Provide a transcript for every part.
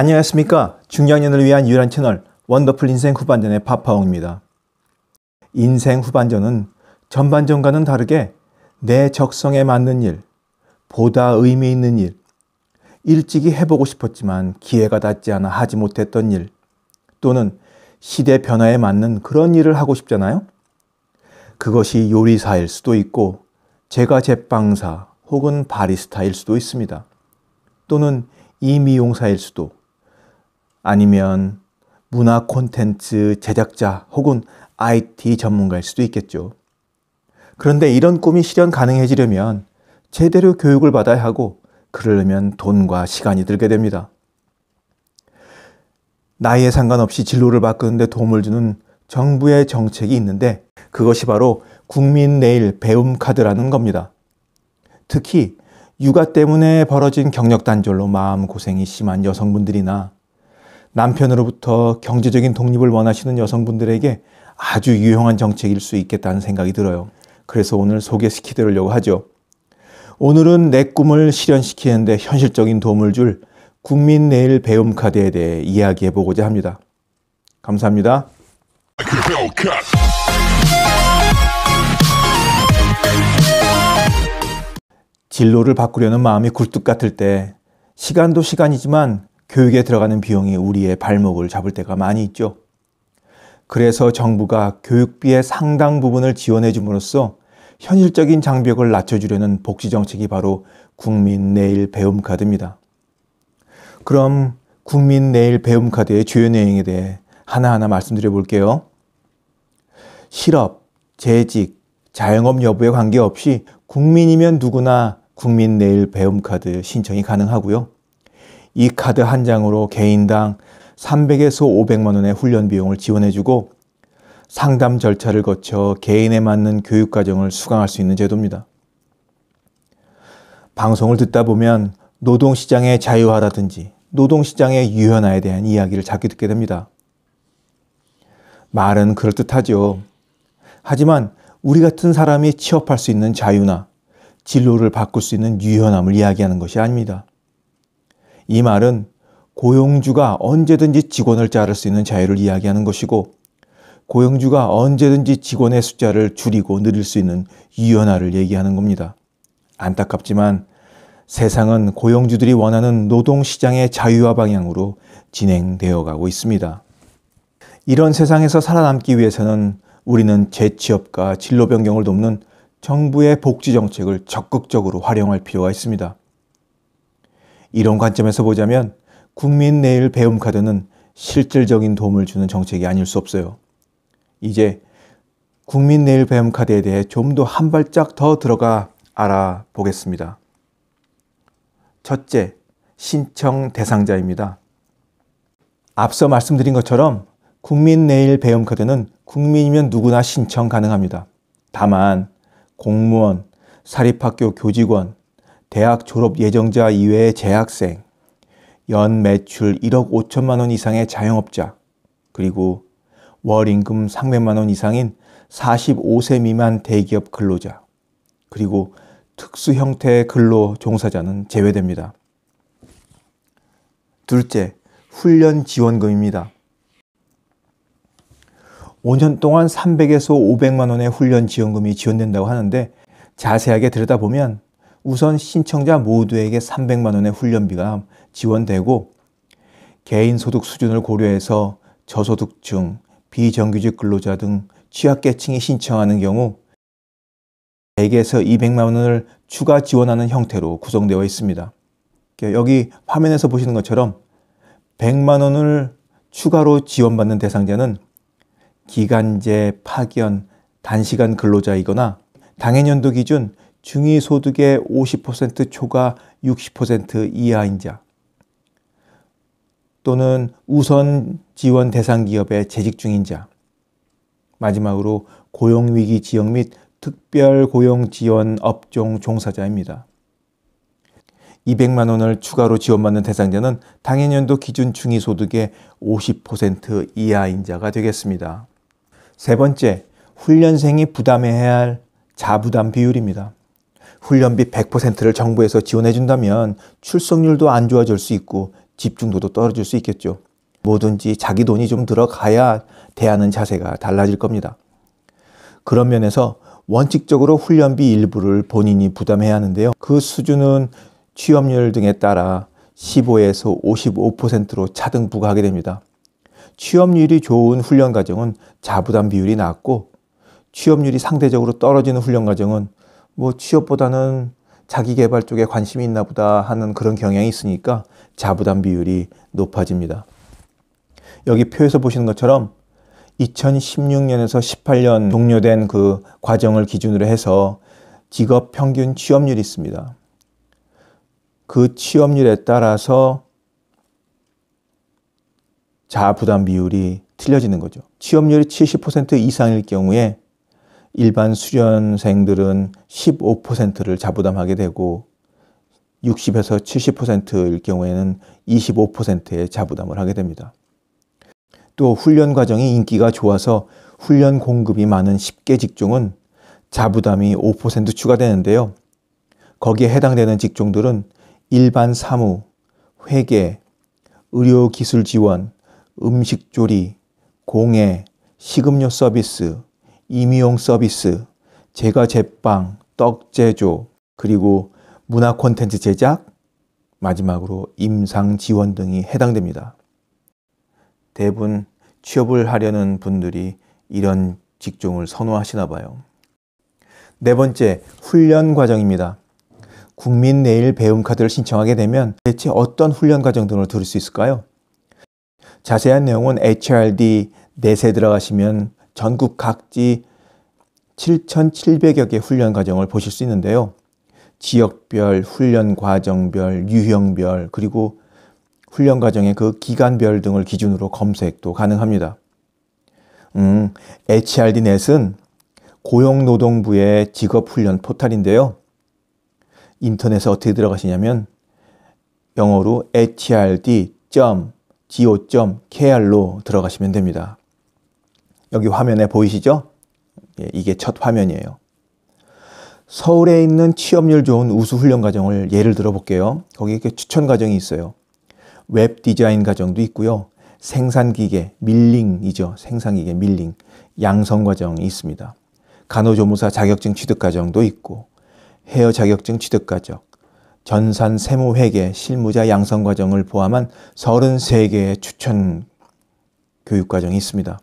안녕하십니까. 중년년을 위한 유일한 채널 원더풀 인생 후반전의 파파홍입니다. 인생 후반전은 전반전과는 다르게 내 적성에 맞는 일, 보다 의미 있는 일, 일찍이 해보고 싶었지만 기회가 닿지 않아 하지 못했던 일, 또는 시대 변화에 맞는 그런 일을 하고 싶잖아요? 그것이 요리사일 수도 있고, 제가 제빵사 혹은 바리스타일 수도 있습니다. 또는 이미용사일 수도, 아니면 문화 콘텐츠 제작자 혹은 IT 전문가일 수도 있겠죠. 그런데 이런 꿈이 실현 가능해지려면 제대로 교육을 받아야 하고 그러려면 돈과 시간이 들게 됩니다. 나이에 상관없이 진로를 바꾸는데 도움을 주는 정부의 정책이 있는데 그것이 바로 국민 내일 배움 카드라는 겁니다. 특히 육아 때문에 벌어진 경력 단절로 마음고생이 심한 여성분들이나 남편으로부터 경제적인 독립을 원하시는 여성분들에게 아주 유용한 정책일 수 있겠다는 생각이 들어요. 그래서 오늘 소개시켜 드리려고 하죠. 오늘은 내 꿈을 실현시키는데 현실적인 도움을 줄 국민 내일 배움 카드에 대해 이야기해 보고자 합니다. 감사합니다. 진로를 바꾸려는 마음이 굴뚝 같을 때 시간도 시간이지만 교육에 들어가는 비용이 우리의 발목을 잡을 때가 많이 있죠. 그래서 정부가 교육비의 상당 부분을 지원해 줌으로써 현실적인 장벽을 낮춰주려는 복지 정책이 바로 국민 내일 배움 카드입니다. 그럼 국민 내일 배움 카드의 주요 내용에 대해 하나하나 말씀드려 볼게요. 실업, 재직, 자영업 여부에 관계없이 국민이면 누구나 국민 내일 배움 카드 신청이 가능하고요. 이 카드 한 장으로 개인당 300에서 500만 원의 훈련 비용을 지원해주고 상담 절차를 거쳐 개인에 맞는 교육 과정을 수강할 수 있는 제도입니다. 방송을 듣다 보면 노동시장의 자유화라든지 노동시장의 유연화에 대한 이야기를 자꾸 듣게 됩니다. 말은 그럴듯하죠. 하지만 우리 같은 사람이 취업할 수 있는 자유나 진로를 바꿀 수 있는 유연함을 이야기하는 것이 아닙니다. 이 말은 고용주가 언제든지 직원을 자를 수 있는 자유를 이야기하는 것이고 고용주가 언제든지 직원의 숫자를 줄이고 늘릴 수 있는 유연화를 얘기하는 겁니다. 안타깝지만 세상은 고용주들이 원하는 노동시장의 자유화 방향으로 진행되어 가고 있습니다. 이런 세상에서 살아남기 위해서는 우리는 재취업과 진로 변경을 돕는 정부의 복지 정책을 적극적으로 활용할 필요가 있습니다. 이런 관점에서 보자면 국민 내일 배움 카드는 실질적인 도움을 주는 정책이 아닐 수 없어요. 이제 국민 내일 배움 카드에 대해 좀 더 한 발짝 더 들어가 알아보겠습니다. 첫째, 신청 대상자입니다. 앞서 말씀드린 것처럼 국민 내일 배움 카드는 국민이면 누구나 신청 가능합니다. 다만 공무원, 사립학교 교직원, 대학 졸업 예정자 이외의 재학생, 연 매출 1억 5천만 원 이상의 자영업자, 그리고 월 임금 300만 원 이상인 45세 미만 대기업 근로자, 그리고 특수 형태의 근로 종사자는 제외됩니다. 둘째, 훈련 지원금입니다. 5년 동안 300에서 500만 원의 훈련 지원금이 지원된다고 하는데 자세하게 들여다보면 우선 신청자 모두에게 300만 원의 훈련비가 지원되고 개인 소득 수준을 고려해서 저소득층, 비정규직 근로자 등 취약계층이 신청하는 경우 100에서 200만 원을 추가 지원하는 형태로 구성되어 있습니다. 여기 화면에서 보시는 것처럼 100만 원을 추가로 지원받는 대상자는 기간제 파견, 단시간 근로자이거나 당해년도 기준 중위소득의 50% 초과 60% 이하인 자 또는 우선 지원 대상 기업에 재직 중인 자 마지막으로 고용위기 지역 및 특별 고용 지원 업종 종사자입니다. 200만 원을 추가로 지원받는 대상자는 당해년도 기준 중위소득의 50% 이하인 자가 되겠습니다. 세 번째, 훈련생이 부담해야 할 자부담 비율입니다. 훈련비 100%를 정부에서 지원해준다면 출석률도 안 좋아질 수 있고 집중도도 떨어질 수 있겠죠. 뭐든지 자기 돈이 좀 들어가야 대하는 자세가 달라질 겁니다. 그런 면에서 원칙적으로 훈련비 일부를 본인이 부담해야 하는데요. 그 수준은 취업률 등에 따라 15에서 55%로 차등 부과하게 됩니다. 취업률이 좋은 훈련 과정은 자부담 비율이 낮고 취업률이 상대적으로 떨어지는 훈련 과정은 뭐 취업보다는 자기 개발 쪽에 관심이 있나 보다 하는 그런 경향이 있으니까 자부담 비율이 높아집니다. 여기 표에서 보시는 것처럼 2016년에서 18년 종료된 그 과정을 기준으로 해서 직업 평균 취업률이 있습니다. 그 취업률에 따라서 자부담 비율이 틀려지는 거죠. 취업률이 70% 이상일 경우에 일반 수련생들은 15%를 자부담하게 되고 60에서 70%일 경우에는 25%의 자부담을 하게 됩니다. 또 훈련 과정이 인기가 좋아서 훈련 공급이 많은 10개 직종은 자부담이 5% 추가되는데요. 거기에 해당되는 직종들은 일반 사무, 회계, 의료기술 지원, 음식조리, 공예 식음료 서비스, 임의용 서비스, 제과 제빵, 떡 제조, 그리고 문화 콘텐츠 제작, 마지막으로 임상 지원 등이 해당됩니다. 대부분 취업을 하려는 분들이 이런 직종을 선호하시나 봐요. 네 번째, 훈련 과정입니다. 국민 내일 배움 카드를 신청하게 되면 대체 어떤 훈련 과정 등을 들을 수 있을까요? 자세한 내용은 HRD 넷에 들어가시면 전국 각지 7,700여 개 훈련 과정을 보실 수 있는데요. 지역별, 훈련 과정별, 유형별, 그리고 훈련 과정의 그 기간별 등을 기준으로 검색도 가능합니다. 음, HRD넷은 고용노동부의 직업훈련 포탈인데요. 인터넷에 어떻게 들어가시냐면 영어로 h r d g o k r 로 들어가시면 됩니다. 여기 화면에 보이시죠? 예, 이게 첫 화면이에요. 서울에 있는 취업률 좋은 우수훈련 과정을 예를 들어 볼게요. 거기 에 추천 과정이 있어요. 웹 디자인 과정도 있고요. 생산기계, 밀링이죠. 생산기계, 밀링. 양성 과정이 있습니다. 간호조무사 자격증 취득 과정도 있고, 헤어 자격증 취득 과정, 전산 세무회계 실무자 양성 과정을 포함한 33개의 추천 교육 과정이 있습니다.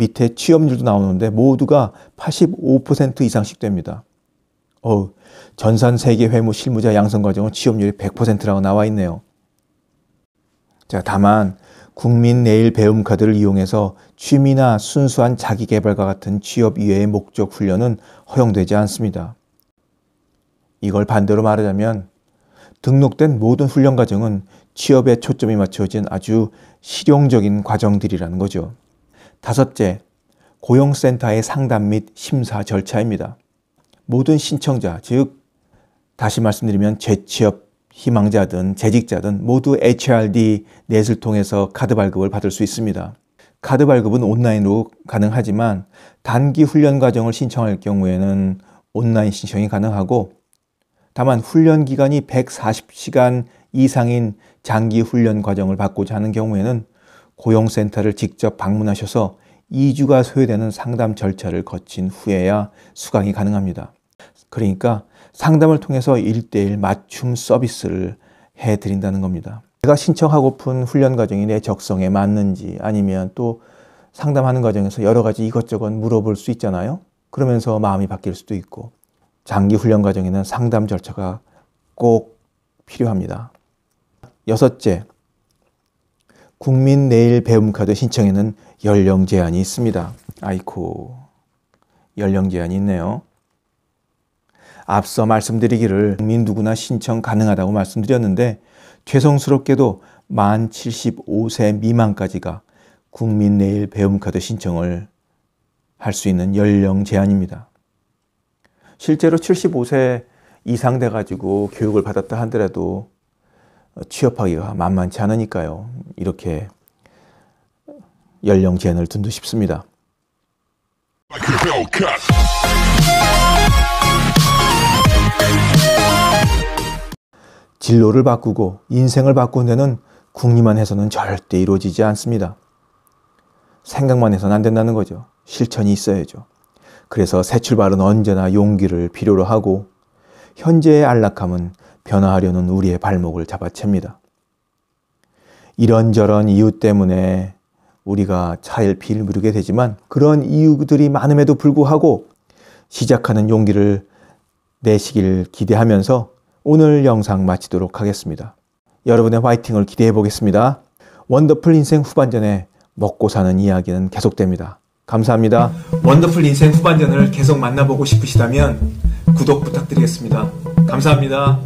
밑에 취업률도 나오는데 모두가 85% 이상씩 됩니다. 어 전산 세계 회무 실무자 양성 과정은 취업률이 100%라고 나와 있네요. 자, 다만 국민 내일 배움 카드를 이용해서 취미나 순수한 자기 개발과 같은 취업 이외의 목적 훈련은 허용되지 않습니다. 이걸 반대로 말하자면 등록된 모든 훈련 과정은 취업에 초점이 맞춰진 아주 실용적인 과정들이라는 거죠. 다섯째, 고용센터의 상담 및 심사 절차입니다. 모든 신청자, 즉, 다시 말씀드리면 재취업 희망자든 재직자든 모두 HRD 넷을 통해서 카드 발급을 받을 수 있습니다. 카드 발급은 온라인으로 가능하지만 단기 훈련 과정을 신청할 경우에는 온라인 신청이 가능하고 다만 훈련 기간이 140시간 이상인 장기 훈련 과정을 받고자 하는 경우에는 고용센터를 직접 방문하셔서 2주가 소요되는 상담 절차를 거친 후에야 수강이 가능합니다. 그러니까 상담을 통해서 1대1 맞춤 서비스를 해 드린다는 겁니다. 제가 신청하고픈 훈련 과정이 내 적성에 맞는지 아니면 또 상담하는 과정에서 여러 가지 이것저것 물어볼 수 있잖아요. 그러면서 마음이 바뀔 수도 있고 장기 훈련 과정에는 상담 절차가 꼭 필요합니다. 여섯째, 국민 내일 배움 카드 신청에는 연령 제한이 있습니다. 아이코 연령 제한이 있네요. 앞서 말씀드리기를 국민 누구나 신청 가능하다고 말씀드렸는데 죄송스럽게도 만 75세 미만까지가 국민 내일 배움 카드 신청을 할 수 있는 연령 제한입니다. 실제로 75세 이상 돼가지고 교육을 받았다 하더라도 취업하기가 만만치 않으니까요. 이렇게 연령 제한을 둔듯 싶습니다. 진로를 바꾸고 인생을 바꾼 데는 국리만 해서는 절대 이루어지지 않습니다. 생각만 해서는 안 된다는 거죠. 실천이 있어야죠. 그래서 새 출발은 언제나 용기를 필요로 하고 현재의 안락함은 변화하려는 우리의 발목을 잡아챕니다. 이런저런 이유 때문에 우리가 차일피일 무르게 되지만 그런 이유들이 많음에도 불구하고 시작하는 용기를 내시길 기대하면서 오늘 영상 마치도록 하겠습니다. 여러분의 화이팅을 기대해 보겠습니다. 원더풀 인생 후반전에 먹고 사는 이야기는 계속됩니다. 감사합니다. 원더풀 인생 후반전을 계속 만나보고 싶으시다면 구독 부탁드리겠습니다. 감사합니다.